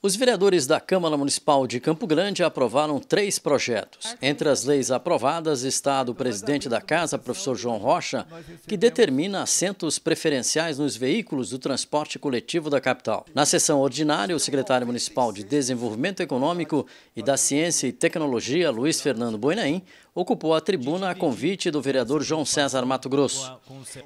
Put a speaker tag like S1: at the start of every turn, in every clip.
S1: Os vereadores da Câmara Municipal de Campo Grande aprovaram três projetos. Entre as leis aprovadas está a do presidente da Casa, professor João Rocha, que determina assentos preferenciais nos veículos do transporte coletivo da capital. Na sessão ordinária, o secretário municipal de Desenvolvimento Econômico e da Ciência e Tecnologia, Luiz Fernando Boinaim, ocupou a tribuna a convite do vereador João César Mato Grosso.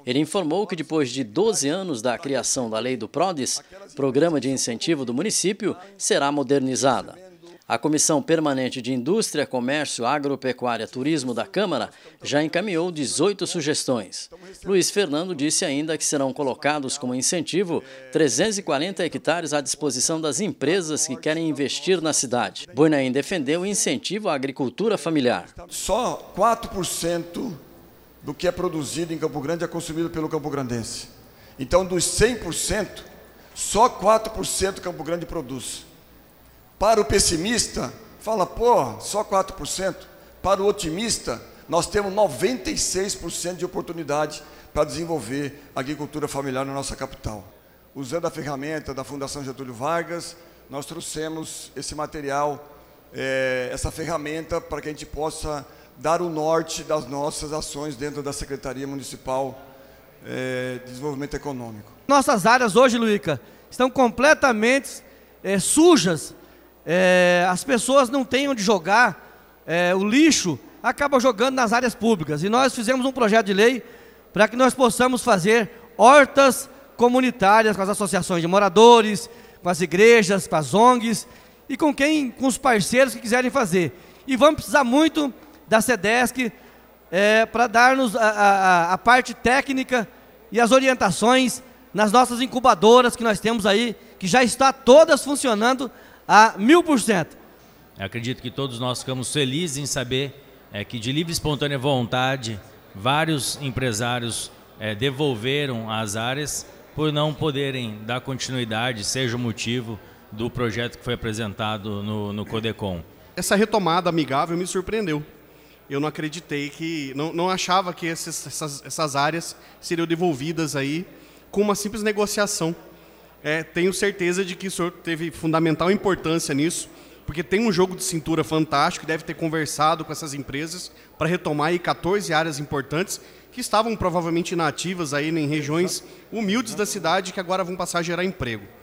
S1: Ele informou que depois de 12 anos da criação da lei do PRODES, Programa de Incentivo do Município, será modernizada. A Comissão Permanente de Indústria, Comércio, Agropecuária e Turismo da Câmara já encaminhou 18 sugestões. Luiz Fernando disse ainda que serão colocados como incentivo 340 hectares à disposição das empresas que querem investir na cidade. Boinain defendeu o incentivo à agricultura familiar.
S2: Só 4% do que é produzido em Campo Grande é consumido pelo campo grandense. Então, dos 100%, só 4% Campo Grande produz. Para o pessimista, fala, pô, só 4%. Para o otimista, nós temos 96% de oportunidade para desenvolver a agricultura familiar na nossa capital. Usando a ferramenta da Fundação Getúlio Vargas, nós trouxemos esse material, é, essa ferramenta, para que a gente possa dar o norte das nossas ações dentro da Secretaria Municipal é, de Desenvolvimento Econômico.
S3: Nossas áreas hoje, Luica, estão completamente é, sujas, é, as pessoas não têm onde jogar, é, o lixo acaba jogando nas áreas públicas. E nós fizemos um projeto de lei para que nós possamos fazer hortas comunitárias com as associações de moradores, com as igrejas, com as ONGs e com quem, com os parceiros que quiserem fazer. E vamos precisar muito da SEDESC é, para dar-nos a, a, a parte técnica e as orientações nas nossas incubadoras que nós temos aí, que já está todas funcionando a mil por cento.
S4: Acredito que todos nós ficamos felizes em saber é, que de livre e espontânea vontade vários empresários é, devolveram as áreas por não poderem dar continuidade, seja o motivo do projeto que foi apresentado no, no Codecom.
S5: Essa retomada amigável me surpreendeu. Eu não acreditei que, não, não achava que esses, essas, essas áreas seriam devolvidas aí com uma simples negociação. É, tenho certeza de que o senhor teve fundamental importância nisso, porque tem um jogo de cintura fantástico, deve ter conversado com essas empresas para retomar aí 14 áreas importantes que estavam provavelmente inativas aí em regiões humildes da cidade que agora vão passar a gerar emprego.